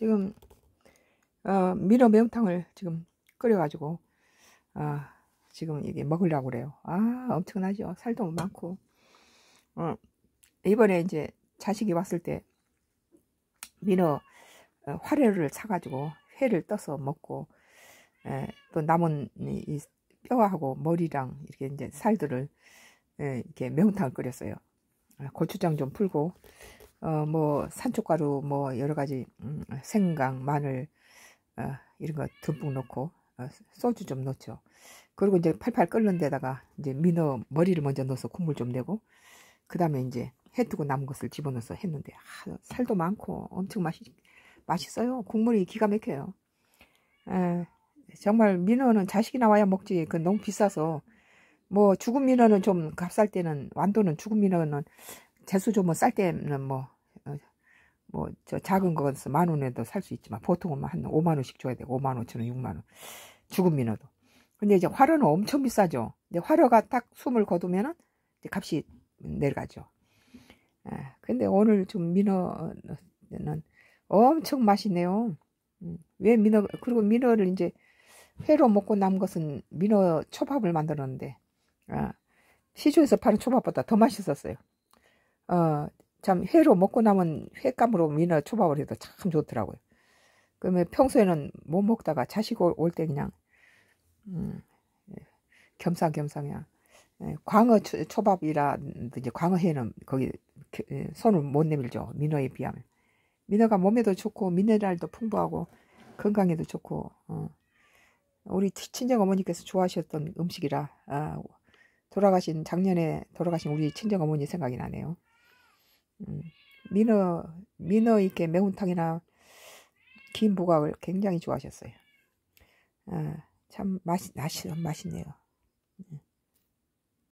지금 어, 미어 매운탕을 지금 끓여가지고 어, 지금 이게 먹으려고 그래요. 아 엄청나죠. 살도 많고 어, 이번에 이제 자식이 왔을 때 미러 어, 화려를 사가지고 회를 떠서 먹고 에, 예, 또 남은 이, 이 뼈하고 머리랑 이렇게 이제 살들을 에, 예, 이렇게 매운탕을 끓였어요. 아, 고추장 좀 풀고 어, 뭐 산초가루 뭐 여러 가지 음, 생강, 마늘 어, 이런 거 듬뿍 넣고 어, 소주 좀 넣죠. 그리고 이제 팔팔 끓는 데다가 이제 민어 머리를 먼저 넣어서 국물 좀 내고 그 다음에 이제 해두고 남은 것을 집어넣어서 했는데 아, 살도 많고 엄청 맛이 맛있어요. 국물이 기가 막혀요. 에, 정말 민어는 자식이 나와야 먹지. 그 너무 비싸서 뭐 죽은 민어는 좀 값쌀 때는 완도는 죽은 민어는 재수좀 뭐쌀 때는 뭐, 어, 뭐, 저 작은 거는 만 원에도 살 수 있지만 보통은 뭐 한 5만 원씩 줘야 돼. 5만 5천 원, 6만 원. 죽은 민어도. 근데 이제 화로는 엄청 비싸죠. 근데 화로가 딱 숨을 거두면은 이제 값이 내려가죠. 아, 근데 오늘 좀 민어는 엄청 맛있네요. 음. 왜 민어, 그리고 민어를 이제 회로 먹고 남은 것은 민어 초밥을 만들었는데, 아, 시중에서 파는 초밥보다 더 맛있었어요. 어, 참 회로 먹고 남은 횟감으로 미나 초밥을 해도 참 좋더라고요. 그러면 평소에는 못 먹다가 자식 올 때 그냥 음, 예, 겸상겸상 그냥 예, 광어 초밥이라든지 광어회는 거기 그, 예, 손을 못 내밀죠. 민어에 비하면. 민어가 몸에도 좋고 미네랄도 풍부하고 건강에도 좋고 어. 우리 친정 어머니께서 좋아하셨던 음식이라 어, 돌아가신 작년에 돌아가신 우리 친정 어머니 생각이 나네요. 음, 민어 민어 이렇게 매운탕이나 김부각을 굉장히 좋아하셨어요. 아, 참 맛이 나시 맛있네요.